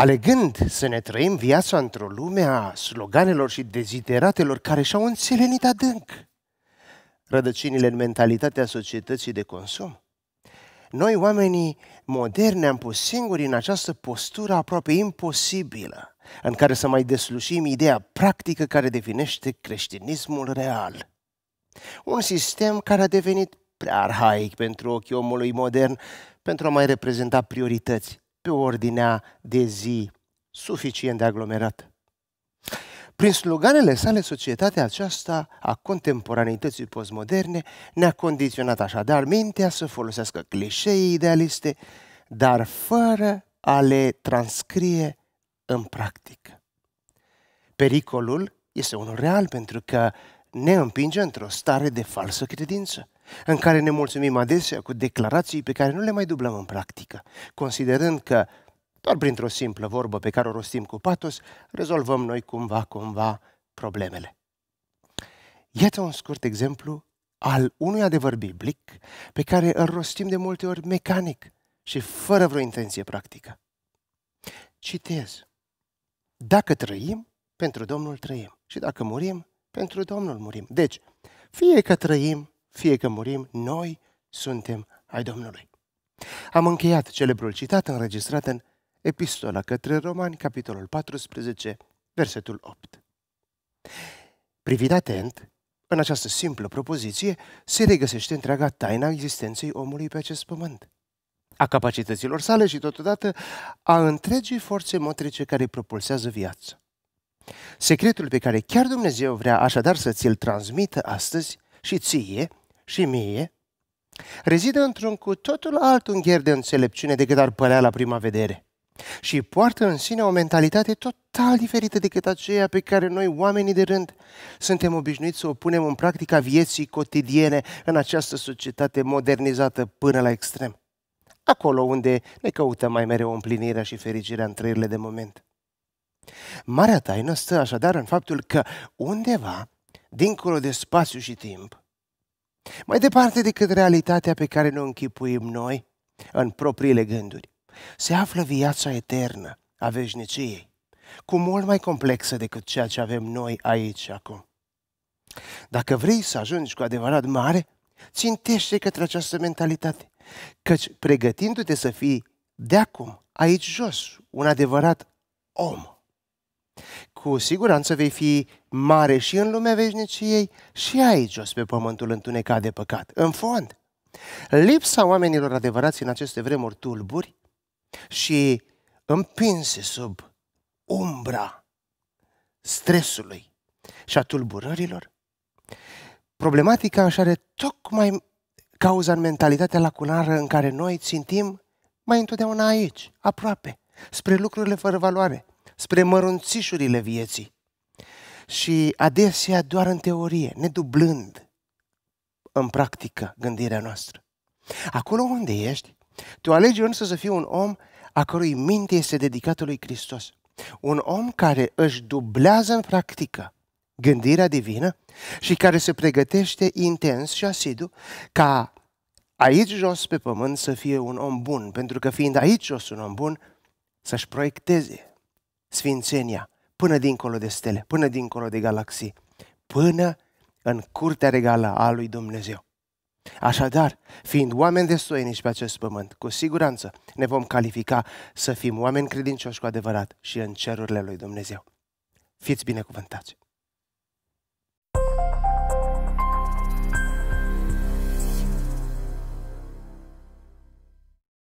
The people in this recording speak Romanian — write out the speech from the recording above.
alegând să ne trăim viața într-o lume a sloganelor și dezideratelor care și-au înțelenit adânc rădăcinile în mentalitatea societății de consum. Noi, oamenii moderni, am pus singuri în această postură aproape imposibilă, în care să mai deslușim ideea practică care definește creștinismul real. Un sistem care a devenit prea arhaic pentru ochii omului modern pentru a mai reprezenta priorități pe ordinea de zi suficient de aglomerată. Prin sloganele sale, societatea aceasta a contemporaneității postmoderne ne-a condiționat așadar mintea să folosească clișee idealiste, dar fără a le transcrie în practică. Pericolul este unul real pentru că ne împinge într-o stare de falsă credință, în care ne mulțumim adesea cu declarații pe care nu le mai dublăm în practică, considerând că doar printr-o simplă vorbă pe care o rostim cu patos, rezolvăm noi cumva, cumva problemele. Iată un scurt exemplu al unui adevăr biblic pe care îl rostim de multe ori mecanic și fără vreo intenție practică. Citez. Dacă trăim, pentru Domnul trăim. Și dacă murim, pentru Domnul murim. Deci, fie că trăim, fie că murim, noi suntem ai Domnului. Am încheiat celebrul citat înregistrat în Epistola către Romani, capitolul 14, versetul 8. Privit atent, în această simplă propoziție se regăsește întreaga taina existenței omului pe acest pământ, a capacităților sale și totodată a întregii forțe motrice care propulsează viața. Secretul pe care chiar Dumnezeu vrea așadar să ți-l transmită astăzi și ție și mie, rezidă într-un cu totul alt ungher de înțelepciune decât ar părea la prima vedere și poartă în sine o mentalitate total diferită decât aceea pe care noi, oamenii de rând, suntem obișnuiți să o punem în practica vieții cotidiene în această societate modernizată până la extrem. Acolo unde ne căutăm mai mereu împlinirea și fericirea în trăirile de moment. Marea taină stă așadar în faptul că undeva, dincolo de spațiu și timp, mai departe decât realitatea pe care ne închipuim noi în propriile gânduri, se află viața eternă a veșniciei, cu mult mai complexă decât ceea ce avem noi aici și acum. Dacă vrei să ajungi cu adevărat mare, țintește către această mentalitate, căci pregătindu-te să fii de acum, aici jos, un adevărat om, cu siguranță vei fi mare și în lumea veșniciei și aici jos pe pământul întunecat de păcat, în fond. Lipsa oamenilor adevărați în aceste vremuri tulburi și împinse sub umbra stresului și a tulburărilor, problematica își are tocmai cauza în mentalitatea lacunară în care noi țintim mai întotdeauna aici, aproape, spre lucrurile fără valoare, spre mărunțișurile vieții. Și adesea doar în teorie, ne dublând în practică gândirea noastră. Acolo unde ești, tu alegi însă să fii un om a cărui minte este dedicată lui Hristos. Un om care își dublează în practică gândirea divină și care se pregătește intens și asidu ca aici jos pe pământ să fie un om bun, pentru că fiind aici jos un om bun, să-și proiecteze sfințenia, până dincolo de stele, până dincolo de galaxii, până în curtea regală a lui Dumnezeu. Așadar, fiind oameni destoinici pe acest pământ, cu siguranță ne vom califica să fim oameni credincioși cu adevărat și în cerurile lui Dumnezeu. Fiți binecuvântați!